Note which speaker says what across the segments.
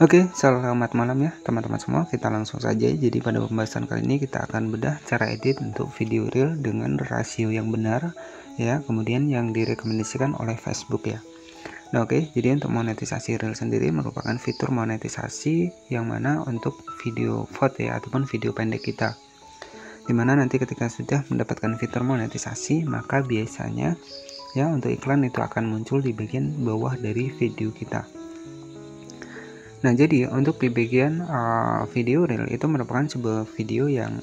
Speaker 1: Oke, selamat malam ya teman-teman semua. Kita langsung saja. Jadi pada pembahasan kali ini kita akan bedah cara edit untuk video reel dengan rasio yang benar ya, kemudian yang direkomendasikan oleh Facebook ya. Nah, oke, jadi untuk monetisasi reel sendiri merupakan fitur monetisasi yang mana untuk video vote ya ataupun video pendek kita. Dimana nanti ketika sudah mendapatkan fitur monetisasi, maka biasanya ya untuk iklan itu akan muncul di bagian bawah dari video kita Nah, jadi untuk di bagian uh, video reel itu merupakan sebuah video yang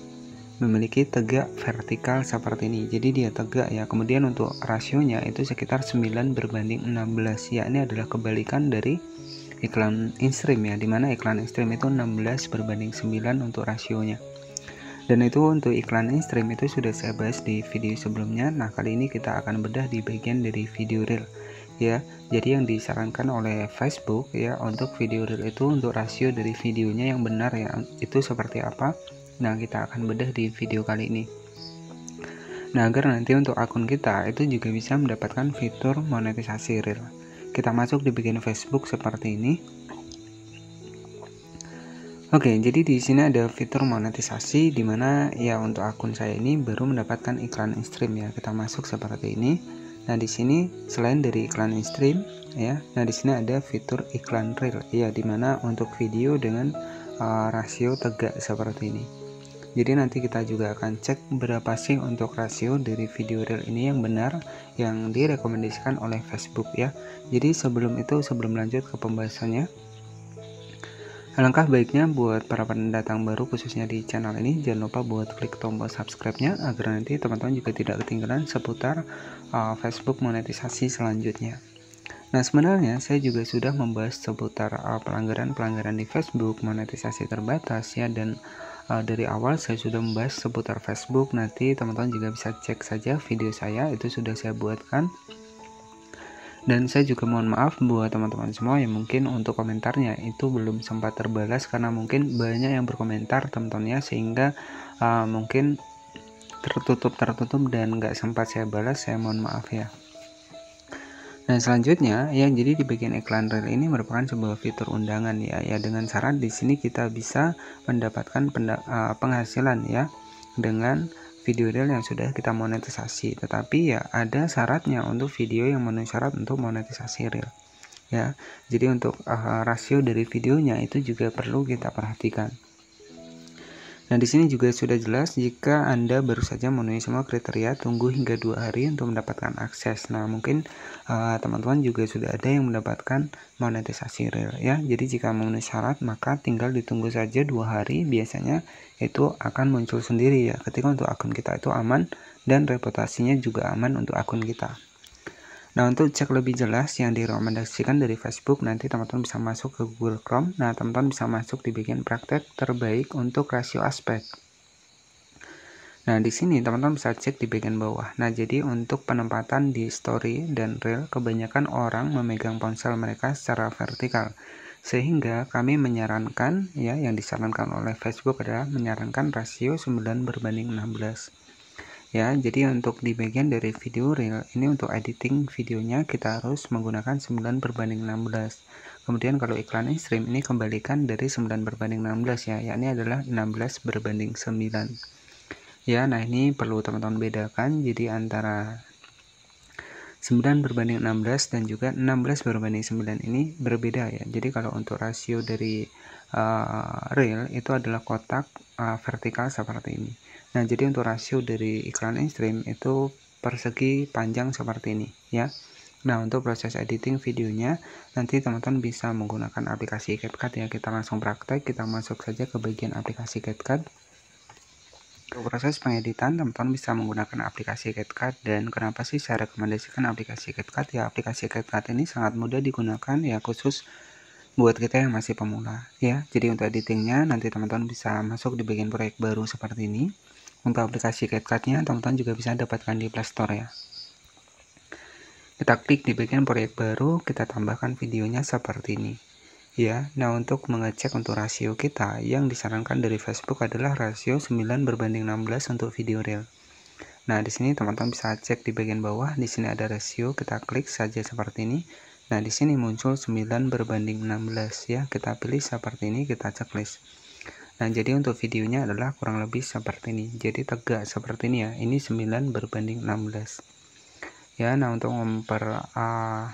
Speaker 1: memiliki tegak vertikal seperti ini. Jadi dia tegak ya. Kemudian untuk rasionya itu sekitar 9 berbanding 16. Ya, ini adalah kebalikan dari iklan instream ya, dimana iklan instream itu 16 berbanding 9 untuk rasionya. Dan itu untuk iklan instream itu sudah saya bahas di video sebelumnya. Nah, kali ini kita akan bedah di bagian dari video reel ya jadi yang disarankan oleh Facebook ya untuk video reel itu untuk rasio dari videonya yang benar ya itu seperti apa nah kita akan bedah di video kali ini nah agar nanti untuk akun kita itu juga bisa mendapatkan fitur monetisasi reel kita masuk di bagian Facebook seperti ini Oke, jadi di sini ada fitur monetisasi di mana ya untuk akun saya ini baru mendapatkan iklan stream ya. Kita masuk seperti ini. Nah, di sini selain dari iklan stream ya. Nah, di sini ada fitur iklan real ya dimana untuk video dengan uh, rasio tegak seperti ini. Jadi nanti kita juga akan cek berapa sih untuk rasio dari video real ini yang benar yang direkomendasikan oleh Facebook ya. Jadi sebelum itu sebelum lanjut ke pembahasannya, Alangkah baiknya buat para pendatang baru khususnya di channel ini jangan lupa buat klik tombol subscribe-nya agar nanti teman-teman juga tidak ketinggalan seputar uh, Facebook monetisasi selanjutnya. Nah sebenarnya saya juga sudah membahas seputar uh, pelanggaran-pelanggaran uh, di Facebook monetisasi terbatas ya dan uh, dari awal saya sudah membahas seputar Facebook nanti teman-teman juga bisa cek saja video saya itu sudah saya buatkan dan saya juga mohon maaf buat teman-teman semua yang mungkin untuk komentarnya itu belum sempat terbalas karena mungkin banyak yang berkomentar teman-temannya sehingga uh, mungkin tertutup tertutup dan nggak sempat saya balas saya mohon maaf ya Nah selanjutnya ya jadi di bagian iklan reel ini merupakan sebuah fitur undangan ya ya dengan syarat di sini kita bisa mendapatkan uh, penghasilan ya dengan video real yang sudah kita monetisasi tetapi ya ada syaratnya untuk video yang memenuhi syarat untuk monetisasi real ya jadi untuk uh, rasio dari videonya itu juga perlu kita perhatikan Nah, di sini juga sudah jelas jika Anda baru saja memenuhi semua kriteria, tunggu hingga dua hari untuk mendapatkan akses. Nah, mungkin eh, teman-teman uh, juga sudah ada yang mendapatkan monetisasi real ya. Jadi jika memenuhi syarat, maka tinggal ditunggu saja dua hari. Biasanya itu akan muncul sendiri ya. Ketika untuk akun kita itu aman dan reputasinya juga aman untuk akun kita. Nah untuk cek lebih jelas yang direkomendasikan dari Facebook nanti teman-teman bisa masuk ke Google Chrome. Nah teman-teman bisa masuk di bagian praktek terbaik untuk rasio aspek. Nah, di sini teman-teman bisa cek di bagian bawah. Nah, jadi untuk penempatan di story dan reel, kebanyakan orang memegang ponsel mereka secara vertikal. Sehingga kami menyarankan, ya, yang disarankan oleh Facebook adalah menyarankan rasio 9 berbanding 16 ya jadi untuk di bagian dari video real ini untuk editing videonya kita harus menggunakan 9 berbanding 16 kemudian kalau iklan stream ini kembalikan dari 9 berbanding 16 ya yakni adalah 16 berbanding 9 ya nah ini perlu teman-teman bedakan jadi antara 9 berbanding 16 dan juga 16 berbanding 9 ini berbeda ya jadi kalau untuk rasio dari uh, eh, real itu adalah kotak uh, vertikal seperti ini Nah, jadi untuk rasio dari iklan in-stream itu persegi panjang seperti ini ya. Nah, untuk proses editing videonya, nanti teman-teman bisa menggunakan aplikasi CapCut ya. Kita langsung praktek, kita masuk saja ke bagian aplikasi CapCut. Untuk proses pengeditan, teman-teman bisa menggunakan aplikasi CapCut. Dan kenapa sih saya rekomendasikan aplikasi CapCut? Ya, aplikasi CapCut ini sangat mudah digunakan ya, khusus buat kita yang masih pemula ya. Jadi untuk editingnya, nanti teman-teman bisa masuk di bagian proyek baru seperti ini untuk aplikasi CapCut-nya teman-teman juga bisa dapatkan di Playstore ya kita klik di bagian proyek baru kita tambahkan videonya seperti ini ya nah untuk mengecek untuk rasio kita yang disarankan dari Facebook adalah rasio 9 berbanding 16 untuk video real nah di sini teman-teman bisa cek di bagian bawah di sini ada rasio kita klik saja seperti ini nah di sini muncul 9 berbanding 16 ya kita pilih seperti ini kita checklist Nah, jadi untuk videonya adalah kurang lebih seperti ini. Jadi tegak seperti ini ya. Ini 9 berbanding 16. Ya, nah untuk memper uh,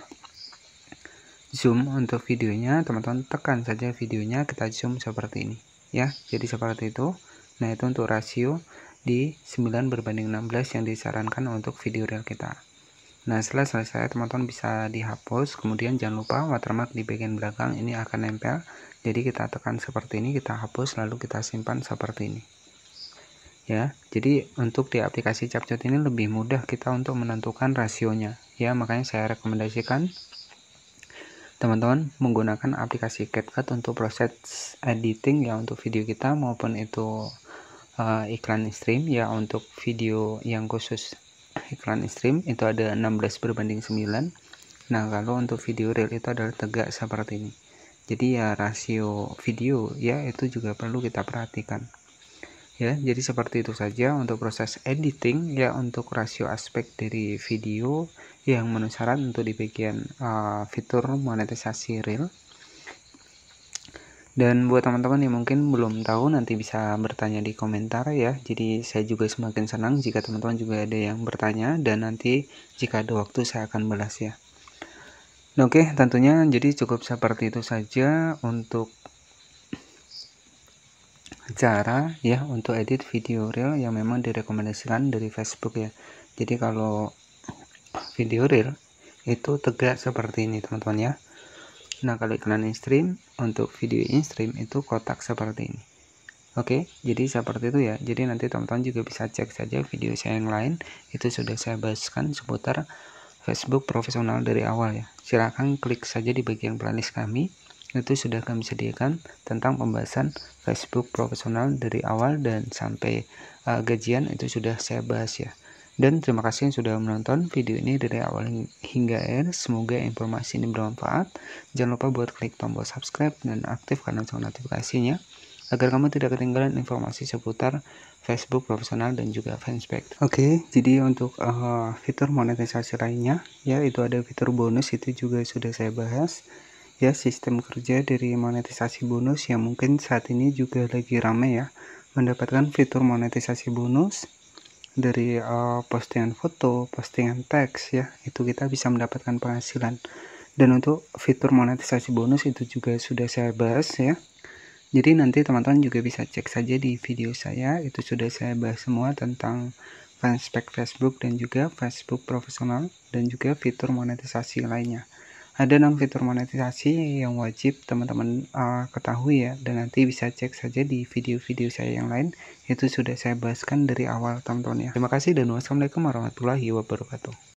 Speaker 1: zoom untuk videonya, teman-teman tekan saja videonya kita zoom seperti ini. Ya, jadi seperti itu. Nah, itu untuk rasio di 9 berbanding 16 yang disarankan untuk video real kita. Nah setelah selesai teman-teman bisa dihapus kemudian jangan lupa watermark di bagian belakang ini akan nempel jadi kita tekan seperti ini kita hapus lalu kita simpan seperti ini ya jadi untuk di aplikasi capcut ini lebih mudah kita untuk menentukan rasionya ya makanya saya rekomendasikan teman-teman menggunakan aplikasi CapCut untuk proses editing ya untuk video kita maupun itu uh, iklan stream ya untuk video yang khusus iklan stream itu ada 16 berbanding 9 nah kalau untuk video real itu adalah tegak seperti ini jadi ya rasio video ya itu juga perlu kita perhatikan ya jadi seperti itu saja untuk proses editing ya untuk rasio aspek dari video yang menusaran untuk di bagian uh, fitur monetisasi real. Dan buat teman-teman yang mungkin belum tahu nanti bisa bertanya di komentar ya. Jadi saya juga semakin senang jika teman-teman juga ada yang bertanya dan nanti jika ada waktu saya akan balas ya. Nah, Oke, okay, tentunya jadi cukup seperti itu saja untuk cara ya untuk edit video reel yang memang direkomendasikan dari Facebook ya. Jadi kalau video reel itu tegak seperti ini teman-teman ya. Nah, kalau iklan in-stream untuk video in-stream itu kotak seperti ini. Oke, jadi seperti itu ya. Jadi nanti teman-teman juga bisa cek saja video saya yang lain. Itu sudah saya bahaskan seputar Facebook profesional dari awal ya. Silahkan klik saja di bagian playlist kami. Itu sudah kami sediakan tentang pembahasan Facebook profesional dari awal dan sampai uh, gajian itu sudah saya bahas ya. Dan terima kasih yang sudah menonton video ini dari awal hingga akhir. Semoga informasi ini bermanfaat. Jangan lupa buat klik tombol subscribe dan aktifkan lonceng notifikasinya agar kamu tidak ketinggalan informasi seputar Facebook profesional dan juga fanspage. Oke, okay, jadi untuk uh, fitur monetisasi lainnya, ya itu ada fitur bonus itu juga sudah saya bahas. Ya, sistem kerja dari monetisasi bonus yang mungkin saat ini juga lagi ramai ya. Mendapatkan fitur monetisasi bonus dari uh, postingan foto, postingan teks ya, itu kita bisa mendapatkan penghasilan. Dan untuk fitur monetisasi bonus itu juga sudah saya bahas ya. Jadi nanti teman-teman juga bisa cek saja di video saya, itu sudah saya bahas semua tentang fanspage Facebook dan juga Facebook profesional dan juga fitur monetisasi lainnya ada enam fitur monetisasi yang wajib teman-teman uh, ketahui ya dan nanti bisa cek saja di video-video saya yang lain itu sudah saya bahaskan dari awal teman-teman ya terima kasih dan wassalamualaikum warahmatullahi wabarakatuh